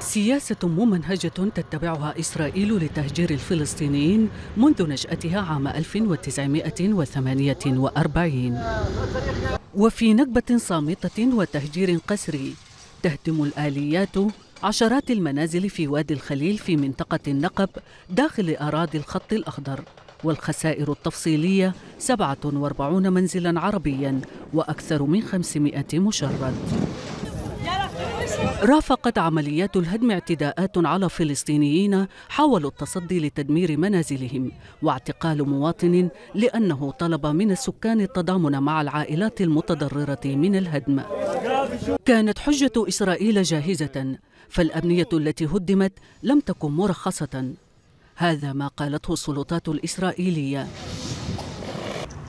سياسة ممنهجة تتبعها إسرائيل لتهجير الفلسطينيين منذ نشأتها عام 1948 وفي نكبة صامتة وتهجير قسري تهدم الآليات عشرات المنازل في وادي الخليل في منطقة النقب داخل أراضي الخط الأخضر والخسائر التفصيلية 47 منزلا عربيا وأكثر من 500 مشرد رافقت عمليات الهدم اعتداءات على فلسطينيين حاولوا التصدي لتدمير منازلهم واعتقال مواطن لأنه طلب من السكان التضامن مع العائلات المتضررة من الهدم كانت حجة إسرائيل جاهزة فالأبنية التي هدمت لم تكن مرخصة هذا ما قالته السلطات الإسرائيلية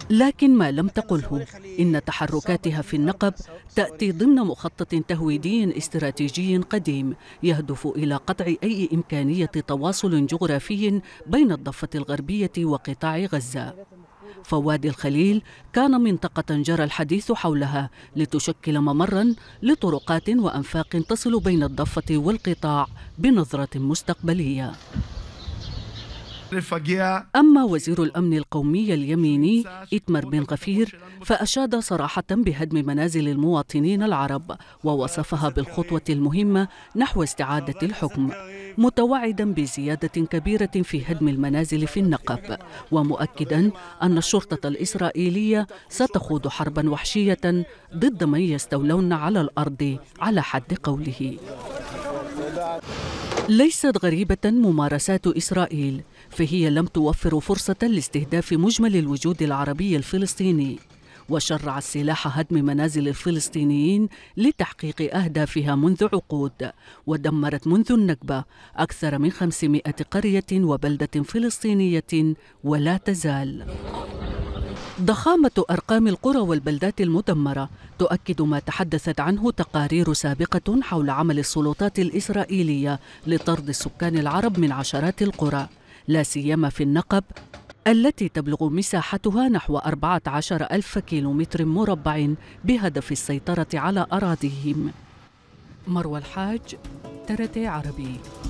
لكن ما لم تقله إن تحركاتها في النقب تأتي ضمن مخطط تهويدي استراتيجي قديم يهدف إلى قطع أي إمكانية تواصل جغرافي بين الضفة الغربية وقطاع غزة فوادي الخليل كان منطقة جرى الحديث حولها لتشكل ممرا لطرقات وأنفاق تصل بين الضفة والقطاع بنظرة مستقبلية أما وزير الأمن القومي اليميني إتمر بن غفير فأشاد صراحة بهدم منازل المواطنين العرب ووصفها بالخطوة المهمة نحو استعادة الحكم متوعدا بزيادة كبيرة في هدم المنازل في النقب ومؤكدا أن الشرطة الإسرائيلية ستخوض حربا وحشية ضد من يستولون على الأرض على حد قوله ليست غريبة ممارسات إسرائيل فهي لم توفر فرصة لاستهداف مجمل الوجود العربي الفلسطيني وشرع السلاح هدم منازل الفلسطينيين لتحقيق أهدافها منذ عقود ودمرت منذ النكبة أكثر من 500 قرية وبلدة فلسطينية ولا تزال ضخامة أرقام القرى والبلدات المدمرة تؤكد ما تحدثت عنه تقارير سابقة حول عمل السلطات الإسرائيلية لطرد السكان العرب من عشرات القرى لا سيما في النقب التي تبلغ مساحتها نحو 14 ألف كيلومتر مربع بهدف السيطرة على أراضيهم مروى الحاج ترتي عربي